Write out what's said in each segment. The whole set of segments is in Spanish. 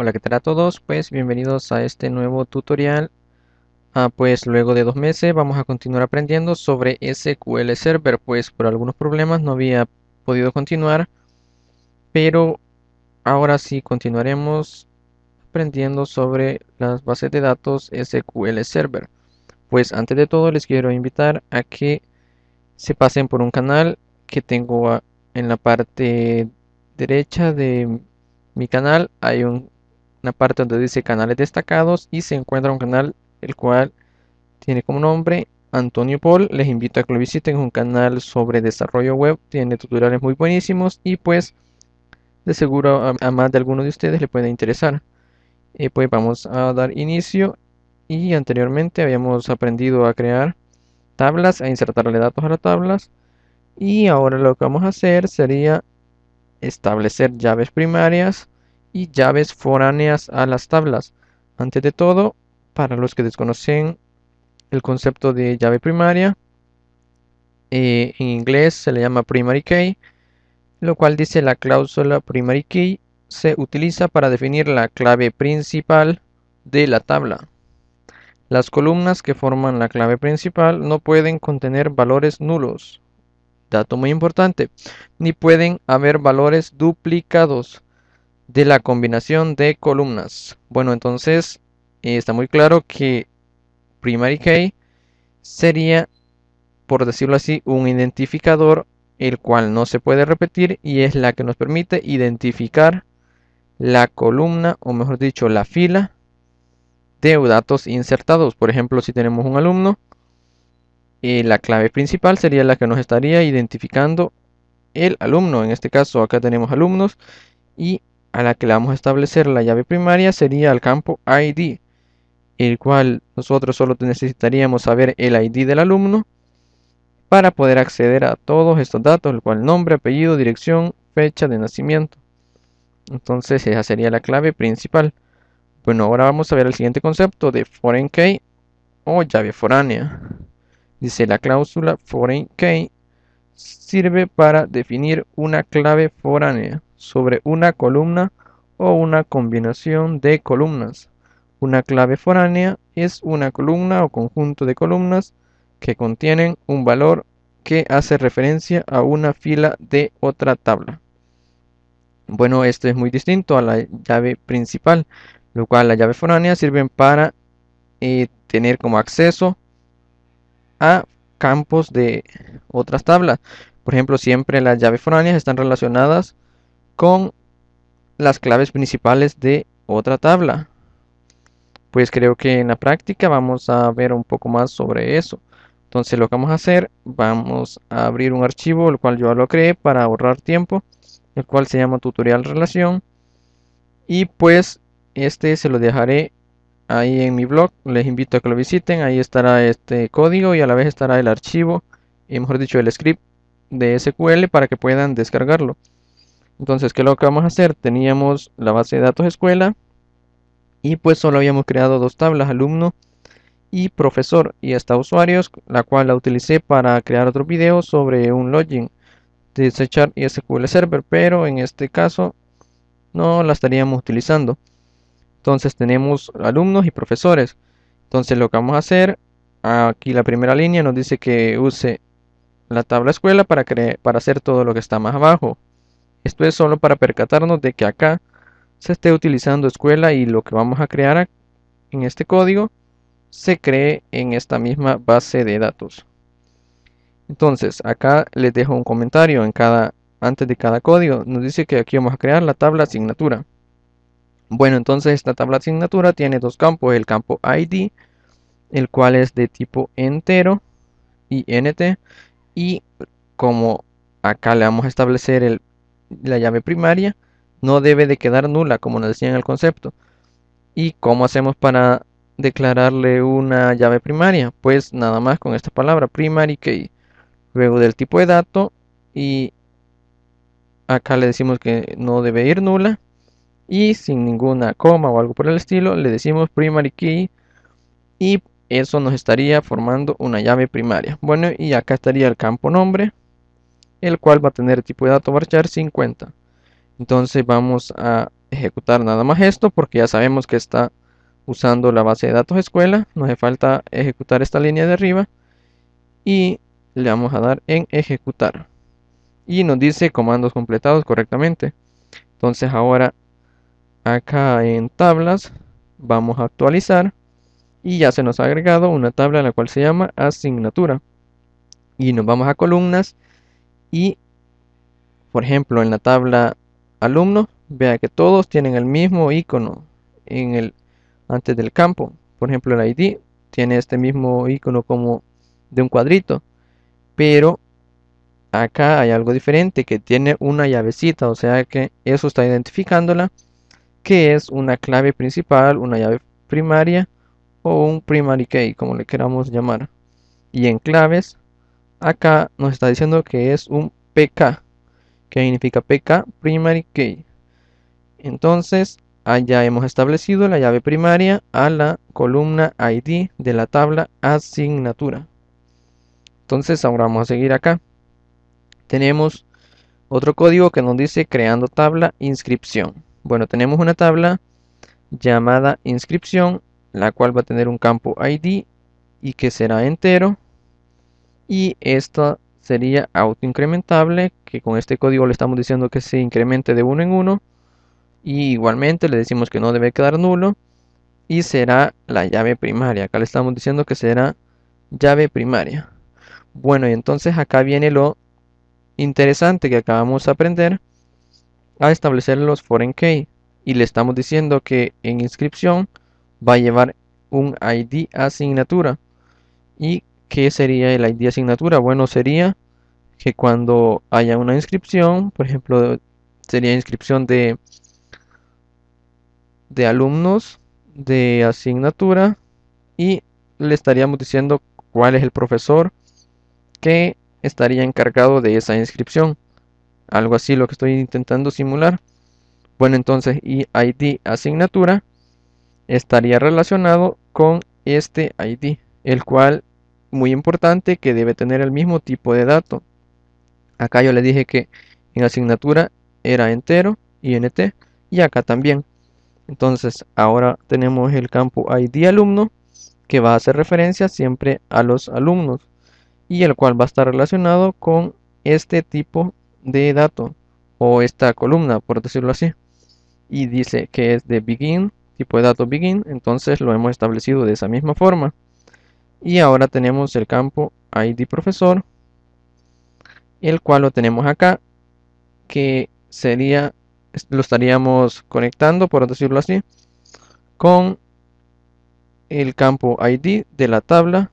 Hola, ¿qué tal a todos? Pues bienvenidos a este nuevo tutorial. Ah, pues luego de dos meses vamos a continuar aprendiendo sobre SQL Server, pues por algunos problemas no había podido continuar, pero ahora sí continuaremos aprendiendo sobre las bases de datos SQL Server. Pues antes de todo les quiero invitar a que se pasen por un canal que tengo en la parte derecha de mi canal. Hay un una parte donde dice canales destacados y se encuentra un canal el cual tiene como nombre Antonio Paul. Les invito a que lo visiten, es un canal sobre desarrollo web, tiene tutoriales muy buenísimos y pues de seguro a, más de alguno de ustedes le puede interesar. Eh, pues vamos a dar inicio y anteriormente habíamos aprendido a crear tablas, a insertarle datos a las tablas y ahora lo que vamos a hacer sería establecer llaves primarias y llaves foráneas a las tablas. Antes de todo, para los que desconocen el concepto de llave primaria, eh, en inglés se le llama primary key, lo cual dice la cláusula primary key se utiliza para definir la clave principal de la tabla. Las columnas que forman la clave principal no pueden contener valores nulos, dato muy importante, ni pueden haber valores duplicados, de la combinación de columnas. Bueno, entonces eh, está muy claro que primary key sería, por decirlo así, un identificador el cual no se puede repetir y es la que nos permite identificar la columna o mejor dicho la fila de datos insertados. Por ejemplo, si tenemos un alumno, eh, la clave principal sería la que nos estaría identificando el alumno. En este caso acá tenemos alumnos y a la que le vamos a establecer la llave primaria sería el campo ID, el cual nosotros solo necesitaríamos saber el ID del alumno para poder acceder a todos estos datos, el cual nombre, apellido, dirección, fecha de nacimiento. Entonces esa sería la clave principal. Bueno, ahora vamos a ver el siguiente concepto de foreign key o llave foránea. Dice la cláusula foreign key sirve para definir una clave foránea sobre una columna o una combinación de columnas. Una clave foránea es una columna o conjunto de columnas que contienen un valor que hace referencia a una fila de otra tabla. Bueno, esto es muy distinto a la llave principal, lo cual las llaves foráneas sirven para eh, tener como acceso a campos de otras tablas. Por ejemplo, siempre las llaves foráneas están relacionadas con las claves principales de otra tabla. Pues creo que en la práctica vamos a ver un poco más sobre eso. Entonces lo que vamos a hacer, vamos a abrir un archivo, el cual yo lo creé para ahorrar tiempo, el cual se llama tutorial relación. Y pues este se lo dejaré ahí en mi blog, les invito a que lo visiten, ahí estará este código y a la vez estará el archivo, y mejor dicho el script de SQL para que puedan descargarlo. Entonces, ¿qué es lo que vamos a hacer? Teníamos la base de datos escuela y pues solo habíamos creado dos tablas, alumno y profesor y hasta usuarios, la cual la utilicé para crear otro video sobre un login de Chart y SQL Server, pero en este caso no la estaríamos utilizando. Entonces tenemos alumnos y profesores. Entonces lo que vamos a hacer, aquí la primera línea nos dice que use la tabla escuela para, para hacer todo lo que está más abajo. Esto es solo para percatarnos de que acá se esté utilizando escuela y lo que vamos a crear en este código se cree en esta misma base de datos. Entonces, acá les dejo un comentario en cada, antes de cada código. Nos dice que aquí vamos a crear la tabla asignatura. Bueno, entonces esta tabla asignatura tiene dos campos. El campo ID, el cual es de tipo entero, INT. Y como acá le vamos a establecer el la llave primaria no debe de quedar nula, como nos decía en el concepto. ¿Y cómo hacemos para declararle una llave primaria? Pues nada más con esta palabra, primary key. Luego del tipo de dato y acá le decimos que no debe ir nula. Y sin ninguna coma o algo por el estilo, le decimos primary key. Y eso nos estaría formando una llave primaria. Bueno, y acá estaría el campo nombre el cual va a tener tipo de dato varchar 50. Entonces vamos a ejecutar nada más esto porque ya sabemos que está usando la base de datos escuela. Nos hace falta ejecutar esta línea de arriba y le vamos a dar en ejecutar. Y nos dice comandos completados correctamente. Entonces ahora acá en tablas vamos a actualizar y ya se nos ha agregado una tabla la cual se llama asignatura. Y nos vamos a columnas y por ejemplo en la tabla alumnos vea que todos tienen el mismo icono en el antes del campo por ejemplo el ID tiene este mismo icono como de un cuadrito pero acá hay algo diferente que tiene una llavecita o sea que eso está identificándola que es una clave principal una llave primaria o un primary key como le queramos llamar y en claves acá nos está diciendo que es un PK, que significa PK primary key. Entonces, allá hemos establecido la llave primaria a la columna ID de la tabla asignatura. Entonces, ahora vamos a seguir acá. Tenemos otro código que nos dice creando tabla inscripción. Bueno, tenemos una tabla llamada inscripción, la cual va a tener un campo ID y que será entero y esto sería autoincrementable que con este código le estamos diciendo que se incremente de uno en uno y igualmente le decimos que no debe quedar nulo y será la llave primaria acá le estamos diciendo que será llave primaria bueno y entonces acá viene lo interesante que acabamos de aprender a establecer los foreign key y le estamos diciendo que en inscripción va a llevar un id asignatura y ¿qué sería el ID asignatura? Bueno, sería que cuando haya una inscripción, por ejemplo, sería inscripción de, de alumnos de asignatura y le estaríamos diciendo cuál es el profesor que estaría encargado de esa inscripción. Algo así lo que estoy intentando simular. Bueno, entonces ID asignatura estaría relacionado con este ID, el cual muy importante que debe tener el mismo tipo de dato. Acá yo le dije que en asignatura era entero, INT, y acá también. Entonces ahora tenemos el campo ID alumno que va a hacer referencia siempre a los alumnos y el cual va a estar relacionado con este tipo de dato o esta columna por decirlo así y dice que es de begin tipo de dato begin entonces lo hemos establecido de esa misma forma y ahora tenemos el campo ID profesor el cual lo tenemos acá que sería lo estaríamos conectando por decirlo así con el campo ID de la tabla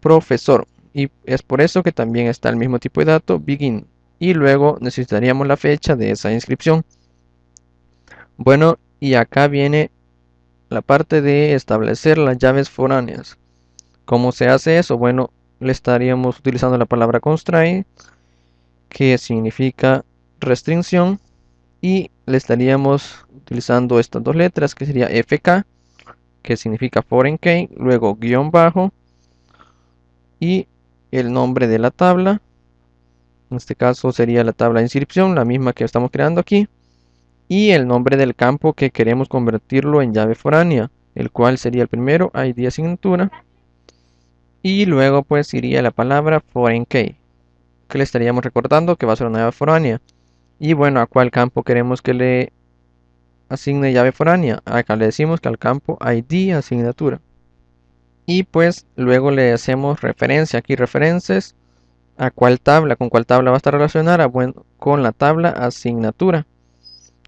profesor y es por eso que también está el mismo tipo de dato begin y luego necesitaríamos la fecha de esa inscripción bueno y acá viene la parte de establecer las llaves foráneas ¿Cómo se hace eso? Bueno, le estaríamos utilizando la palabra constrain, que significa restricción, y le estaríamos utilizando estas dos letras, que sería FK, que significa foreign key, luego guión bajo, y el nombre de la tabla, en este caso sería la tabla de inscripción, la misma que estamos creando aquí, y el nombre del campo que queremos convertirlo en llave foránea, el cual sería el primero, ID asignatura, y luego pues iría la palabra foreign key, que le estaríamos recordando que va a ser una llave foránea. Y bueno, ¿a cuál campo queremos que le asigne llave foránea? Acá le decimos que al campo ID asignatura. Y pues luego le hacemos referencia, aquí referencias, a cuál tabla, con cuál tabla va a estar relacionada, bueno, con la tabla asignatura.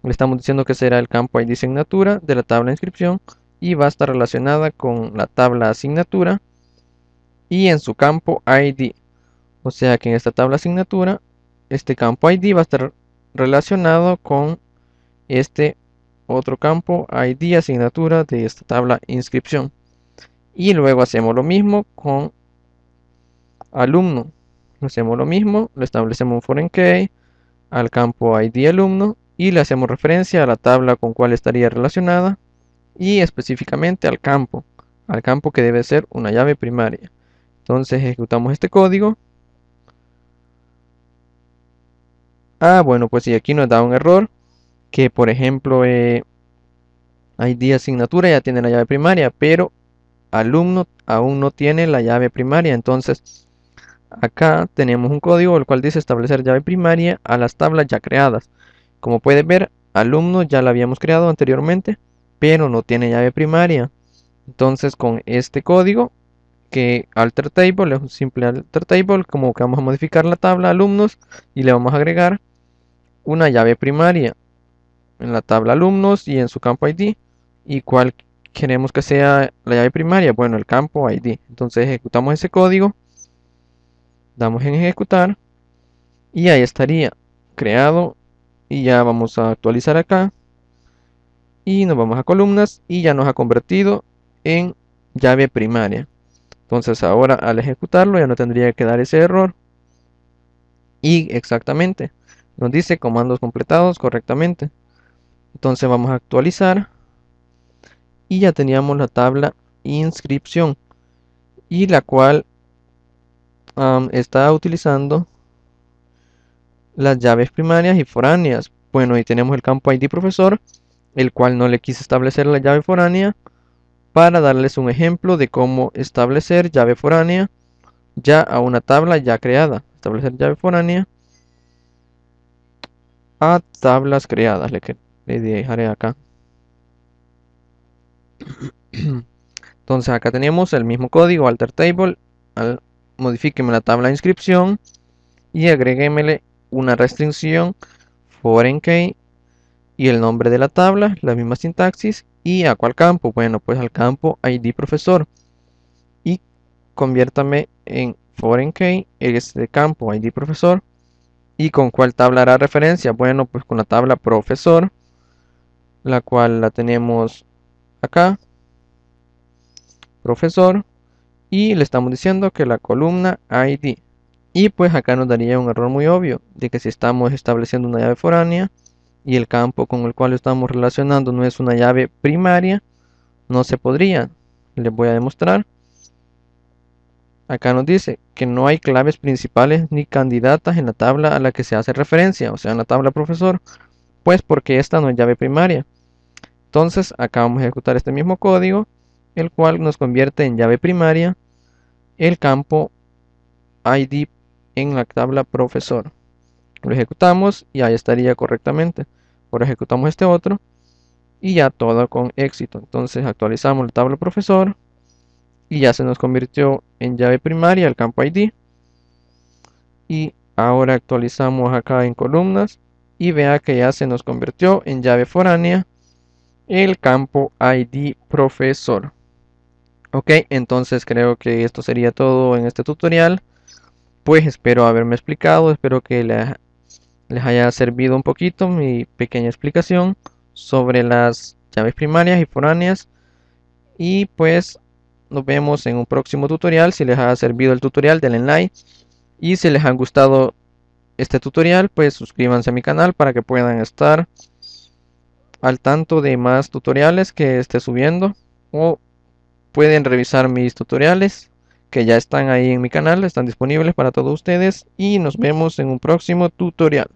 Le estamos diciendo que será el campo ID asignatura de la tabla inscripción y va a estar relacionada con la tabla asignatura y en su campo ID. O sea que en esta tabla asignatura, este campo ID va a estar relacionado con este otro campo ID asignatura de esta tabla inscripción. Y luego hacemos lo mismo con alumno. Hacemos lo mismo, le establecemos un foreign key al campo ID alumno y le hacemos referencia a la tabla con cual estaría relacionada y específicamente al campo, al campo que debe ser una llave primaria. Entonces ejecutamos este código. Ah, bueno, pues si aquí nos da un error, que por ejemplo ID eh, asignatura ya tiene la llave primaria, pero alumno aún no tiene la llave primaria. Entonces acá tenemos un código el cual dice establecer llave primaria a las tablas ya creadas. Como puedes ver, alumno ya la habíamos creado anteriormente, pero no tiene llave primaria. Entonces con este código que alter table es un simple alter table, como que vamos a modificar la tabla alumnos y le vamos a agregar una llave primaria en la tabla alumnos y en su campo ID. ¿Y cuál queremos que sea la llave primaria? Bueno, el campo ID. Entonces ejecutamos ese código, damos en ejecutar y ahí estaría creado y ya vamos a actualizar acá y nos vamos a columnas y ya nos ha convertido en llave primaria. Entonces ahora al ejecutarlo ya no tendría que dar ese error. Y exactamente, nos dice comandos completados correctamente. Entonces vamos a actualizar. Y ya teníamos la tabla inscripción. Y la cual está utilizando las llaves primarias y foráneas. Bueno, y tenemos el campo ID profesor, el cual no le quise establecer la llave foránea para darles un ejemplo de cómo establecer llave foránea ya a una tabla ya creada. Establecer llave foránea a tablas creadas. Le, dejaré acá. Entonces acá tenemos el mismo código alter table. Al, la tabla de inscripción y agréguemele una restricción foreign key y el nombre de la tabla, la misma sintaxis ¿Y a cuál campo? Bueno, pues al campo ID profesor. Y conviértame en foreign key, este campo ID profesor. ¿Y con cuál tabla hará referencia? Bueno, pues con la tabla profesor, la cual la tenemos acá. Profesor. Y le estamos diciendo que la columna ID. Y pues acá nos daría un error muy obvio de que si estamos estableciendo una llave foránea, y el campo con el cual estamos relacionando no es una llave primaria, no se podría. Les voy a demostrar. Acá nos dice que no hay claves principales ni candidatas en la tabla a la que se hace referencia, o sea, en la tabla profesor, pues porque esta no es llave primaria. Entonces, acá vamos a ejecutar este mismo código, el cual nos convierte en llave primaria el campo ID en la tabla profesor. Lo ejecutamos y ahí estaría correctamente. Ahora ejecutamos este otro y ya todo con éxito. Entonces actualizamos el tablo profesor y ya se nos convirtió en llave primaria el campo ID. Y ahora actualizamos acá en columnas y vea que ya se nos convirtió en llave foránea el campo ID profesor. Ok, entonces creo que esto sería todo en este tutorial. Pues espero haberme explicado, espero que les les haya servido un poquito mi pequeña explicación sobre las llaves primarias y foráneas y pues nos vemos en un próximo tutorial si les ha servido el tutorial del like y si les ha gustado este tutorial pues suscríbanse a mi canal para que puedan estar al tanto de más tutoriales que esté subiendo o pueden revisar mis tutoriales que ya están ahí en mi canal, están disponibles para todos ustedes y nos vemos en un próximo tutorial.